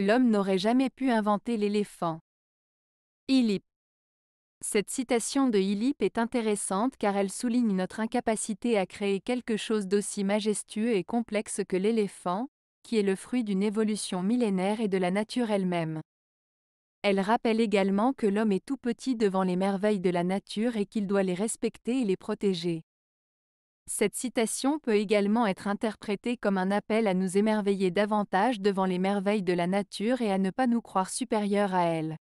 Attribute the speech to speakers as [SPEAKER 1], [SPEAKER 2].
[SPEAKER 1] L'homme n'aurait jamais pu inventer l'éléphant. Ilip. Cette citation de Ilip est intéressante car elle souligne notre incapacité à créer quelque chose d'aussi majestueux et complexe que l'éléphant, qui est le fruit d'une évolution millénaire et de la nature elle-même. Elle rappelle également que l'homme est tout petit devant les merveilles de la nature et qu'il doit les respecter et les protéger. Cette citation peut également être interprétée comme un appel à nous émerveiller davantage devant les merveilles de la nature et à ne pas nous croire supérieurs à elle.